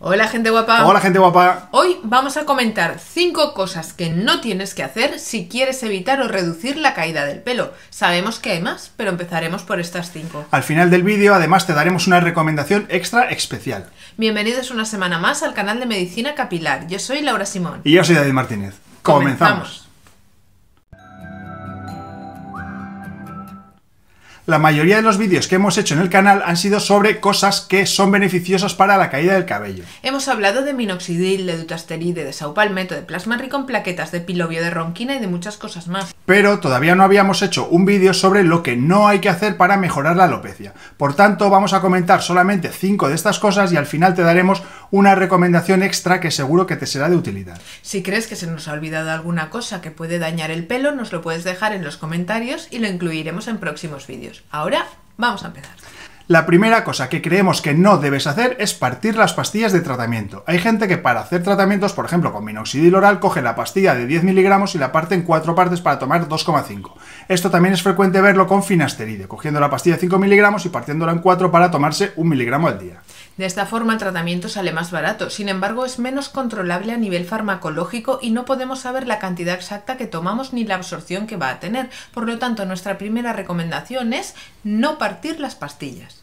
Hola gente guapa. Hola gente guapa. Hoy vamos a comentar 5 cosas que no tienes que hacer si quieres evitar o reducir la caída del pelo. Sabemos que hay más, pero empezaremos por estas 5. Al final del vídeo además te daremos una recomendación extra especial. Bienvenidos una semana más al canal de Medicina Capilar. Yo soy Laura Simón. Y yo soy David Martínez. Comenzamos. la mayoría de los vídeos que hemos hecho en el canal han sido sobre cosas que son beneficiosas para la caída del cabello. Hemos hablado de minoxidil, de dutasteride, de saupalmeto, de plasma rico en plaquetas, de pilobio, de ronquina y de muchas cosas más. Pero todavía no habíamos hecho un vídeo sobre lo que no hay que hacer para mejorar la alopecia. Por tanto, vamos a comentar solamente 5 de estas cosas y al final te daremos una recomendación extra que seguro que te será de utilidad. Si crees que se nos ha olvidado alguna cosa que puede dañar el pelo, nos lo puedes dejar en los comentarios y lo incluiremos en próximos vídeos. Ahora vamos a empezar. La primera cosa que creemos que no debes hacer es partir las pastillas de tratamiento. Hay gente que para hacer tratamientos, por ejemplo con minoxidil oral, coge la pastilla de 10 miligramos y la parte en cuatro partes para tomar 2,5. Esto también es frecuente verlo con finasteride, cogiendo la pastilla de 5 miligramos y partiéndola en cuatro para tomarse un miligramo al día. De esta forma el tratamiento sale más barato, sin embargo es menos controlable a nivel farmacológico y no podemos saber la cantidad exacta que tomamos ni la absorción que va a tener. Por lo tanto, nuestra primera recomendación es no partir las pastillas.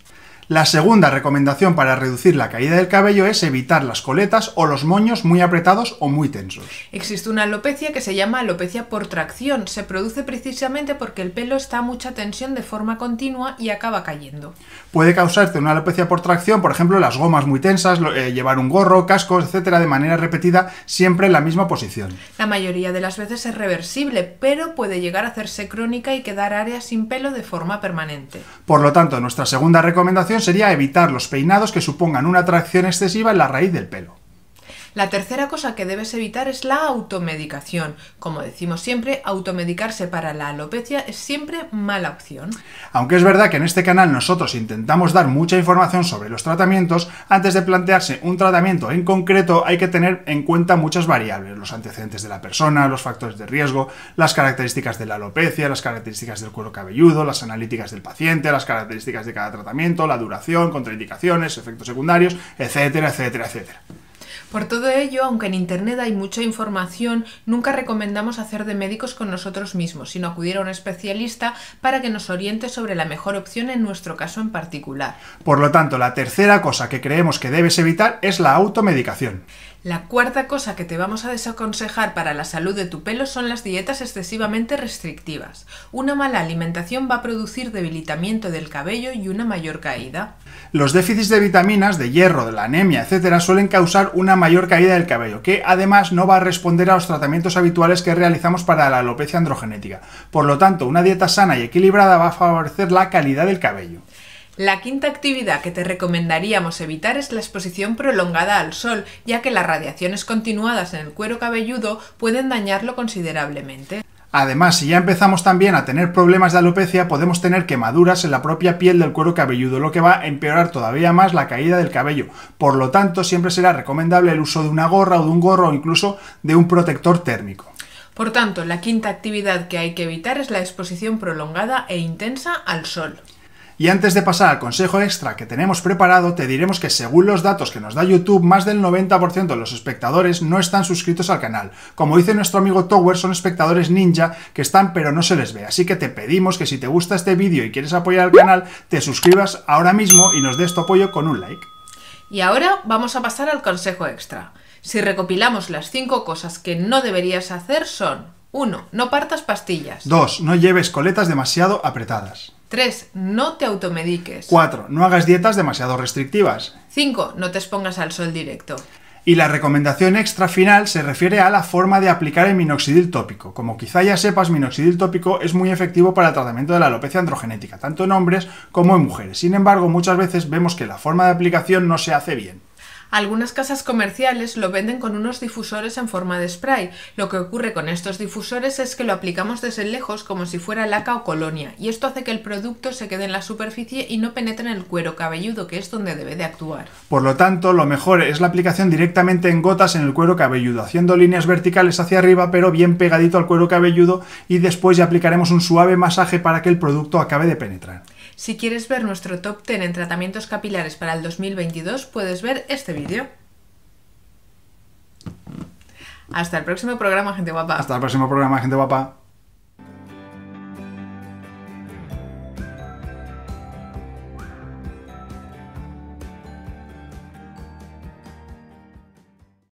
La segunda recomendación para reducir la caída del cabello es evitar las coletas o los moños muy apretados o muy tensos. Existe una alopecia que se llama alopecia por tracción. Se produce precisamente porque el pelo está a mucha tensión de forma continua y acaba cayendo. Puede causarte una alopecia por tracción, por ejemplo, las gomas muy tensas, eh, llevar un gorro, cascos, etcétera, de manera repetida, siempre en la misma posición. La mayoría de las veces es reversible, pero puede llegar a hacerse crónica y quedar áreas sin pelo de forma permanente. Por lo tanto, nuestra segunda recomendación sería evitar los peinados que supongan una tracción excesiva en la raíz del pelo. La tercera cosa que debes evitar es la automedicación. Como decimos siempre, automedicarse para la alopecia es siempre mala opción. Aunque es verdad que en este canal nosotros intentamos dar mucha información sobre los tratamientos, antes de plantearse un tratamiento en concreto hay que tener en cuenta muchas variables, los antecedentes de la persona, los factores de riesgo, las características de la alopecia, las características del cuero cabelludo, las analíticas del paciente, las características de cada tratamiento, la duración, contraindicaciones, efectos secundarios, etcétera, etcétera, etcétera. Por todo ello, aunque en Internet hay mucha información, nunca recomendamos hacer de médicos con nosotros mismos, sino acudir a un especialista para que nos oriente sobre la mejor opción en nuestro caso en particular. Por lo tanto, la tercera cosa que creemos que debes evitar es la automedicación. La cuarta cosa que te vamos a desaconsejar para la salud de tu pelo son las dietas excesivamente restrictivas. Una mala alimentación va a producir debilitamiento del cabello y una mayor caída. Los déficits de vitaminas, de hierro, de la anemia, etcétera, suelen causar una mayor caída del cabello, que además no va a responder a los tratamientos habituales que realizamos para la alopecia androgenética. Por lo tanto, una dieta sana y equilibrada va a favorecer la calidad del cabello. La quinta actividad que te recomendaríamos evitar es la exposición prolongada al sol, ya que las radiaciones continuadas en el cuero cabelludo pueden dañarlo considerablemente. Además, si ya empezamos también a tener problemas de alopecia, podemos tener quemaduras en la propia piel del cuero cabelludo, lo que va a empeorar todavía más la caída del cabello. Por lo tanto, siempre será recomendable el uso de una gorra o de un gorro o incluso de un protector térmico. Por tanto, la quinta actividad que hay que evitar es la exposición prolongada e intensa al sol. Y antes de pasar al consejo extra que tenemos preparado, te diremos que según los datos que nos da YouTube, más del 90% de los espectadores no están suscritos al canal. Como dice nuestro amigo Tower, son espectadores ninja que están pero no se les ve. Así que te pedimos que si te gusta este vídeo y quieres apoyar al canal, te suscribas ahora mismo y nos des tu apoyo con un like. Y ahora vamos a pasar al consejo extra. Si recopilamos las 5 cosas que no deberías hacer son 1. No partas pastillas. 2. No lleves coletas demasiado apretadas. 3. No te automediques. 4. No hagas dietas demasiado restrictivas. 5. No te expongas al sol directo. Y la recomendación extra final se refiere a la forma de aplicar el minoxidil tópico. Como quizá ya sepas, minoxidil tópico es muy efectivo para el tratamiento de la alopecia androgenética, tanto en hombres como en mujeres. Sin embargo, muchas veces vemos que la forma de aplicación no se hace bien. Algunas casas comerciales lo venden con unos difusores en forma de spray. Lo que ocurre con estos difusores es que lo aplicamos desde lejos como si fuera laca o colonia, y esto hace que el producto se quede en la superficie y no penetre en el cuero cabelludo, que es donde debe de actuar. Por lo tanto, lo mejor es la aplicación directamente en gotas en el cuero cabelludo, haciendo líneas verticales hacia arriba, pero bien pegadito al cuero cabelludo, y después ya aplicaremos un suave masaje para que el producto acabe de penetrar. Si quieres ver nuestro top 10 en tratamientos capilares para el 2022, puedes ver este vídeo. Hasta el próximo programa, gente guapa. Hasta el próximo programa, gente guapa.